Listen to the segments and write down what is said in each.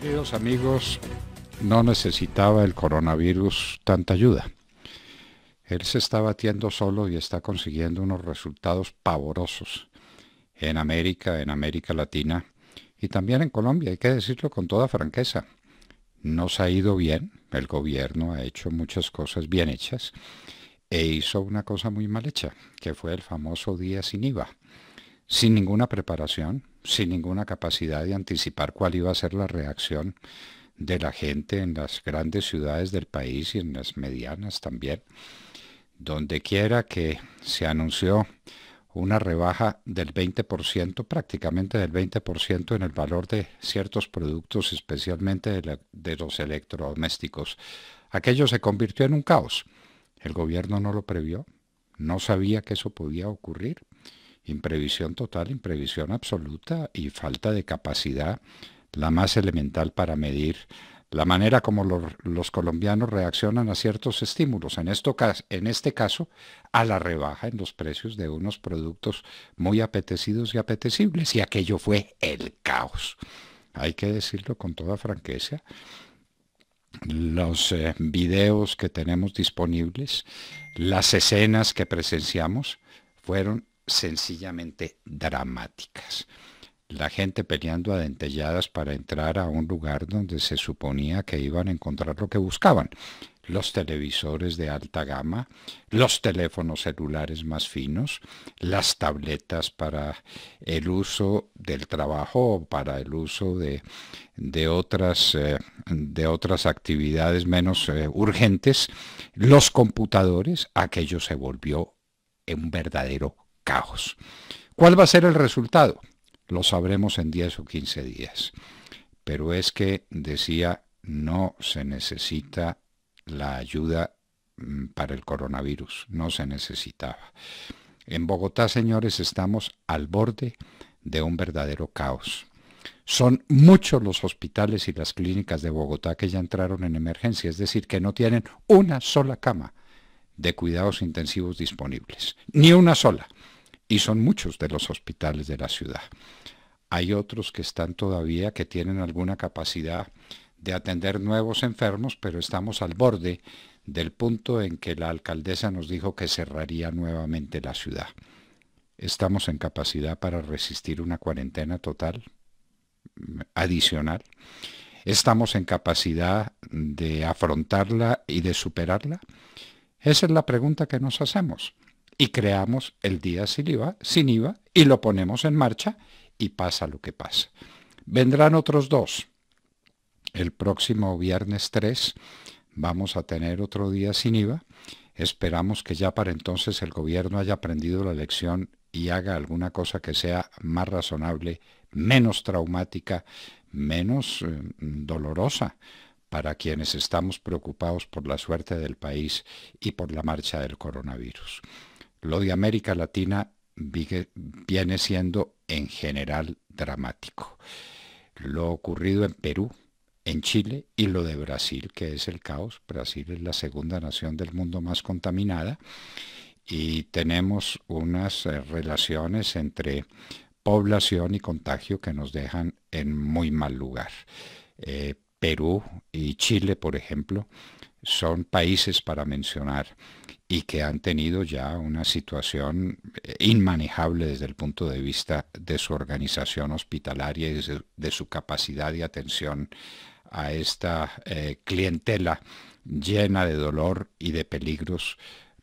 Queridos amigos, no necesitaba el coronavirus tanta ayuda. Él se está batiendo solo y está consiguiendo unos resultados pavorosos en América, en América Latina y también en Colombia, hay que decirlo con toda franqueza. Nos ha ido bien, el gobierno ha hecho muchas cosas bien hechas e hizo una cosa muy mal hecha, que fue el famoso día sin IVA sin ninguna preparación, sin ninguna capacidad de anticipar cuál iba a ser la reacción de la gente en las grandes ciudades del país y en las medianas también. Donde quiera que se anunció una rebaja del 20%, prácticamente del 20% en el valor de ciertos productos, especialmente de, de, los electrodomésticos. Aquello se convirtió en un caos. El gobierno no lo previó, no sabía que eso podía ocurrir. Imprevisión total, imprevisión absoluta y falta de capacidad, la más elemental para medir la manera como los, colombianos reaccionan a ciertos estímulos, en, esto, en este caso a la rebaja en los precios de unos productos muy apetecidos y apetecibles, y aquello fue el caos. Hay que decirlo con toda franqueza. Los eh, videos que tenemos disponibles, las escenas que presenciamos, fueron sencillamente dramáticas. La gente peleando a dentelladas para entrar a un lugar donde se suponía que iban a encontrar lo que buscaban. Los televisores de alta gama, los teléfonos celulares más finos, las tabletas para el uso del trabajo o para el uso de, de otras, eh, de otras actividades menos eh, urgentes, los computadores, aquello se volvió un verdadero caos. ¿Cuál va a ser el resultado? Lo sabremos en 10 o 15 días. Pero es que, decía, no se necesita la ayuda mm, para el coronavirus, no se necesitaba. En Bogotá, señores, estamos al borde de un verdadero caos. Son muchos los hospitales y las clínicas de Bogotá que ya entraron en emergencia, es decir, que no tienen una sola cama de cuidados intensivos disponibles, ni una sola y son muchos de los hospitales de la ciudad. Hay otros que están todavía, que tienen alguna capacidad de atender nuevos enfermos, pero estamos al borde del punto en que la alcaldesa nos dijo que cerraría nuevamente la ciudad. ¿Estamos en capacidad para resistir una cuarentena total adicional? ¿Estamos en capacidad de afrontarla y de superarla? Esa es la pregunta que nos hacemos y creamos el día sin IVA, sin IVA y lo ponemos en marcha y pasa lo que pasa. Vendrán otros dos. El próximo viernes 3 vamos a tener otro día sin IVA. Esperamos que ya para entonces el gobierno haya aprendido la lección y haga alguna cosa que sea más razonable, menos traumática, menos eh, dolorosa para quienes estamos preocupados por la suerte del país y por la marcha del coronavirus lo de América Latina viene siendo en general dramático. Lo ocurrido en Perú, en Chile y lo de Brasil, que es el caos. Brasil es la segunda nación del mundo más contaminada y tenemos unas eh, relaciones entre población y contagio que nos dejan en muy mal lugar. Eh, Perú y Chile, por ejemplo, son países para mencionar y que han tenido ya una situación eh, inmanejable desde el punto de vista de su organización hospitalaria y de su capacidad de atención a esta eh, clientela llena de dolor y de peligros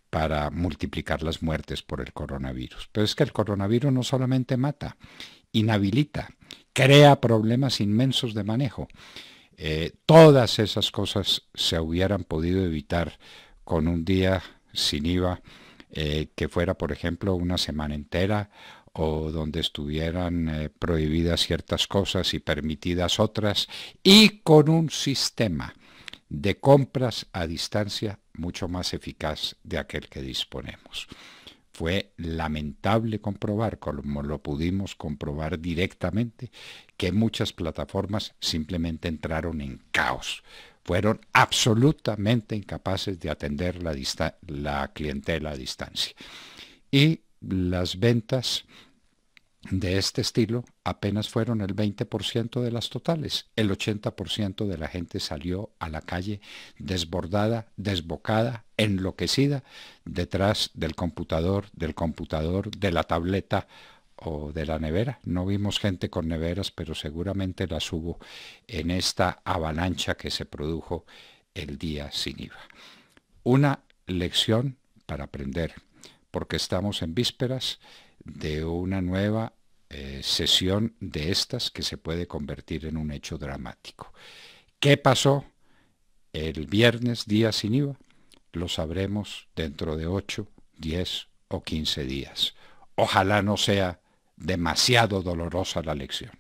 para multiplicar las muertes por el coronavirus. Pero es que el coronavirus no solamente mata, inhabilita, crea problemas inmensos de manejo. Eh, todas esas cosas se hubieran podido evitar con un día sin IVA, eh, que fuera, por ejemplo, una semana entera o donde estuvieran eh, prohibidas ciertas cosas y permitidas otras, y con un sistema de compras a distancia mucho más eficaz de aquel que disponemos. Fue lamentable comprobar, como lo pudimos comprobar directamente, que muchas plataformas simplemente entraron en caos fueron absolutamente incapaces de atender la, clientela a distancia. Y las ventas de este estilo apenas fueron el 20% de las totales. El 80% de la gente salió a la calle desbordada, desbocada, enloquecida, detrás del computador, del computador, de la tableta o de la nevera. No vimos gente con neveras, pero seguramente las hubo en esta avalancha que se produjo el día sin IVA. Una lección para aprender, porque estamos en vísperas de una nueva eh, sesión de estas que se puede convertir en un hecho dramático. ¿Qué pasó el viernes día sin IVA? Lo sabremos dentro de 8, 10 o 15 días. Ojalá no sea demasiado dolorosa la lección.